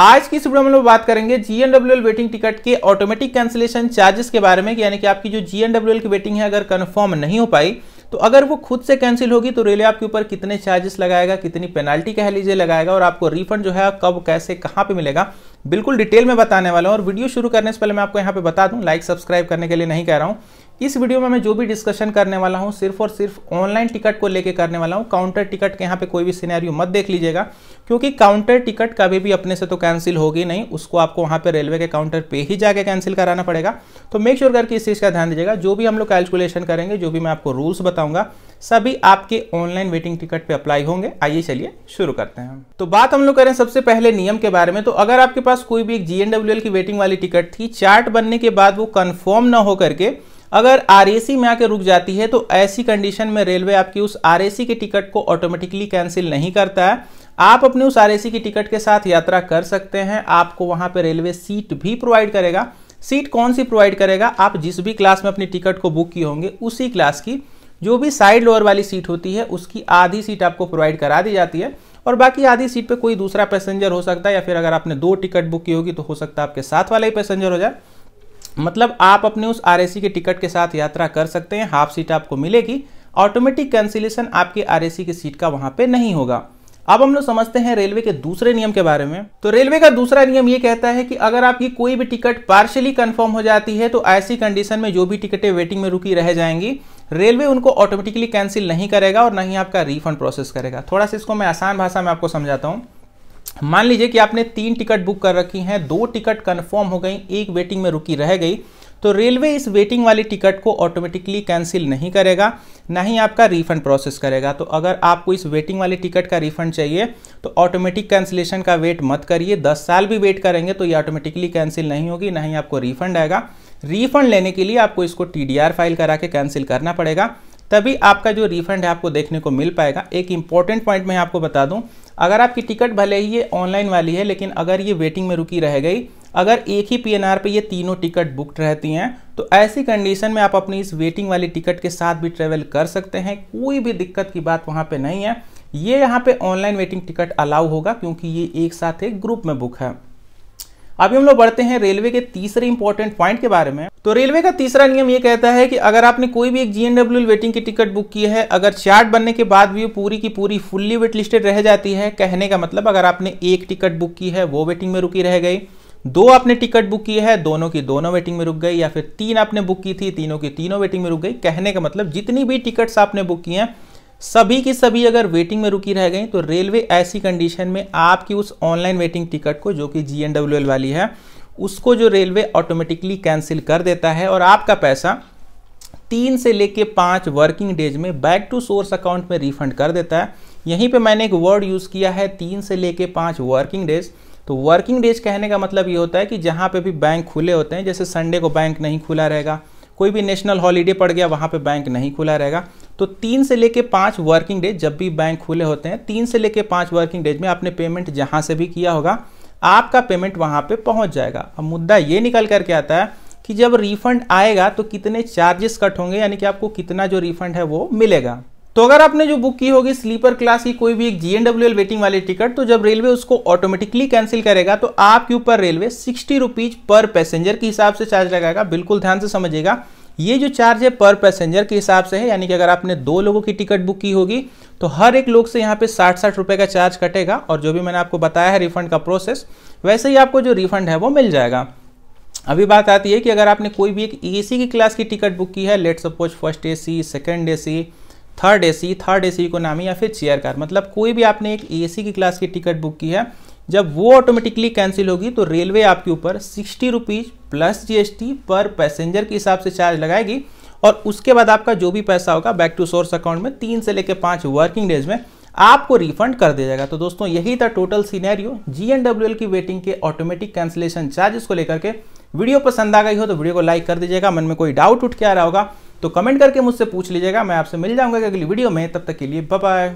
आज की सुबह में लोग बात करेंगे जीएनडब्ल्यूएल वेटिंग टिकट के ऑटोमेटिक कैंसिलेशन चार्जेस के बारे में यानी कि आपकी जो जीएनडब्ल्यूएल की वेटिंग है अगर कन्फर्म नहीं हो पाई तो अगर वो खुद से कैंसिल होगी तो रेलवे आपके ऊपर कितने चार्जेस लगाएगा कितनी पेनाल्टी कह लीजिए लगाएगा और आपको रिफंड जो है कब कैसे कहाँ पे मिलेगा बिल्कुल डिटेल में बताने वाला हूँ और वीडियो शुरू करने से पहले मैं आपको यहाँ पे बता दूँ लाइक सब्सक्राइब करने के लिए नहीं कह रहा हूँ इस वीडियो में मैं जो भी डिस्कशन करने वाला हूँ सिर्फ और सिर्फ ऑनलाइन टिकट को लेके करने वाला हूँ काउंटर टिकट के यहाँ पे कोई भी सिनेरियो मत देख लीजिएगा क्योंकि काउंटर टिकट कभी भी अपने से तो कैंसिल होगी नहीं उसको आपको वहाँ पे रेलवे के काउंटर पे ही जाके कैंसिल कराना पड़ेगा तो मेक श्योर करके इस चीज़ का ध्यान दीजिएगा जो भी हम लोग कैलकुलेशन करेंगे जो भी मैं आपको रूल्स बताऊँगा सभी आपके ऑनलाइन वेटिंग टिकट पर अप्लाई होंगे आइए चलिए शुरू करते हैं तो बात हम लोग करें सबसे पहले नियम के बारे में तो अगर आपके पास कोई भी एक जी की वेटिंग वाली टिकट थी चार्ट बनने के बाद वो कन्फर्म ना होकर के अगर आर में आके रुक जाती है तो ऐसी कंडीशन में रेलवे आपकी उस आर के टिकट को ऑटोमेटिकली कैंसिल नहीं करता है आप अपने उस आर की टिकट के साथ यात्रा कर सकते हैं आपको वहाँ पर रेलवे सीट भी प्रोवाइड करेगा सीट कौन सी प्रोवाइड करेगा आप जिस भी क्लास में अपनी टिकट को बुक किए होंगे उसी क्लास की जो भी साइड लोअर वाली सीट होती है उसकी आधी सीट आपको प्रोवाइड करा दी जाती है और बाकी आधी सीट पे कोई दूसरा पैसेंजर हो सकता है या फिर अगर आपने दो टिकट बुक की होगी तो हो सकता है आपके साथ वाला ही पैसेंजर हो जाए मतलब आप अपने उस आर के टिकट के साथ यात्रा कर सकते हैं हाफ सीट आपको मिलेगी ऑटोमेटिक कैंसिलेशन आपकी आर की सीट का वहाँ पे नहीं होगा अब हम लोग समझते हैं रेलवे के दूसरे नियम के बारे में तो रेलवे का दूसरा नियम ये कहता है कि अगर आपकी कोई भी टिकट पार्शली कंफर्म हो जाती है तो ऐसी कंडीशन में जो भी टिकटें वेटिंग में रुकी रह जाएंगी रेलवे उनको ऑटोमेटिकली कैंसिल नहीं करेगा और ना ही आपका रिफंड प्रोसेस करेगा थोड़ा सा इसको मैं आसान भाषा में आपको समझाता हूँ मान लीजिए कि आपने तीन टिकट बुक कर रखी हैं दो टिकट कन्फर्म हो गई एक वेटिंग में रुकी रह गई तो रेलवे इस वेटिंग वाली टिकट को ऑटोमेटिकली कैंसिल नहीं करेगा ना ही आपका रिफंड प्रोसेस करेगा तो अगर आपको इस वेटिंग वाली टिकट का रिफंड चाहिए तो ऑटोमेटिक कैंसिलेशन का वेट मत करिए 10 साल भी वेट करेंगे तो ये ऑटोमेटिकली कैंसिल नहीं होगी ना ही आपको रिफंड आएगा रिफंड लेने के लिए आपको इसको टी फाइल करा के कैंसिल करना पड़ेगा तभी आपका जो रिफंड है आपको देखने को मिल पाएगा एक इंपॉर्टेंट पॉइंट मैं आपको बता दूं अगर आपकी टिकट भले ही ये ऑनलाइन वाली है लेकिन अगर ये वेटिंग में रुकी रह गई अगर एक ही पीएनआर पे ये तीनों टिकट बुकड रहती हैं तो ऐसी कंडीशन में आप अपनी इस वेटिंग वाली टिकट के साथ भी ट्रेवल कर सकते हैं कोई भी दिक्कत की बात वहाँ पर नहीं है ये यहाँ पे ऑनलाइन वेटिंग टिकट अलाउ होगा क्योंकि ये एक साथ एक ग्रुप में बुक है अभी हम लोग बढ़ते हैं रेलवे के तीसरे इंपॉर्टेंट पॉइंट के बारे में तो रेलवे का तीसरा नियम ये कहता है कि अगर आपने कोई भी एक जीएनडब्ल्यू वेटिंग की टिकट बुक की है अगर चार्ट बनने के बाद भी वो पूरी की पूरी फुल्ली वेट लिस्टेड रह जाती है कहने का मतलब अगर आपने एक टिकट बुक की है वो वेटिंग में रुकी रह गई दो आपने टिकट बुक की है दोनों की दोनों वेटिंग में रुक गई या फिर तीन आपने बुक की थी तीनों की तीनों वेटिंग में रुक गई कहने का मतलब जितनी भी टिकट्स आपने बुक की हैं सभी की सभी अगर वेटिंग में रुकी रह गई तो रेलवे ऐसी कंडीशन में आपकी उस ऑनलाइन वेटिंग टिकट को जो कि जी वाली है उसको जो रेलवे ऑटोमेटिकली कैंसिल कर देता है और आपका पैसा तीन से लेके पाँच वर्किंग डेज में बैक टू सोर्स अकाउंट में रिफंड कर देता है यहीं पे मैंने एक वर्ड यूज़ किया है तीन से लेके पाँच वर्किंग डेज तो वर्किंग डेज कहने का मतलब ये होता है कि जहाँ पे भी बैंक खुले होते हैं जैसे संडे को बैंक नहीं खुला रहेगा कोई भी नेशनल हॉलीडे पड़ गया वहाँ पर बैंक नहीं खुला रहेगा तो तीन से लेके पाँच वर्किंग डेज जब भी बैंक खुले होते हैं तीन से लेके पाँच वर्किंग डेज में आपने पेमेंट जहाँ से भी किया होगा आपका पेमेंट वहाँ पे पहुँच जाएगा अब मुद्दा ये निकल करके आता है कि जब रिफंड आएगा तो कितने चार्जेस कट होंगे यानी कि आपको कितना जो रिफंड है वो मिलेगा तो अगर आपने जो बुक की होगी स्लीपर क्लास की कोई भी एक जीएनडब्ल्यूएल वेटिंग वाली टिकट तो जब रेलवे उसको ऑटोमेटिकली कैंसिल करेगा तो आपके ऊपर रेलवे सिक्सटी रुपीज पर पैसेंजर के हिसाब से चार्ज लगाएगा बिल्कुल ध्यान से समझिएगा ये जो चार्ज है पर पैसेंजर के हिसाब से है यानी कि अगर आपने दो लोगों की टिकट बुक की होगी तो हर एक लोग से यहाँ पे साठ साठ रुपये का चार्ज कटेगा और जो भी मैंने आपको बताया है रिफंड का प्रोसेस वैसे ही आपको जो रिफंड है वो मिल जाएगा अभी बात आती है कि अगर आपने कोई भी एक एसी की क्लास की टिकट बुक की है let suppose first AC second AC third AC third AC economy या फिर चेयर कार मतलब कोई भी आपने एक एसी की क्लास की टिकट बुक की है जब वो ऑटोमेटिकली कैंसिल होगी तो रेलवे आपके ऊपर सिक्सटी रुपीज़ प्लस जीएसटी पर पैसेंजर के हिसाब से चार्ज लगाएगी और उसके बाद आपका जो भी पैसा होगा बैक टू सोर्स अकाउंट में तीन से लेकर पाँच वर्किंग डेज में आपको रिफंड कर दिया जाएगा तो दोस्तों यही था टोटल सीनेरियो जीएनडब्ल्यूएल की वेटिंग के ऑटोमेटिक कैंसिलेशन चार्जेस को लेकर के वीडियो पसंद आ गई हो तो वीडियो को लाइक कर दीजिएगा मन में कोई डाउट उठ के आ रहा होगा तो कमेंट करके मुझसे पूछ लीजिएगा मैं आपसे मिल जाऊंगा अगली वीडियो में तब तक के लिए बाय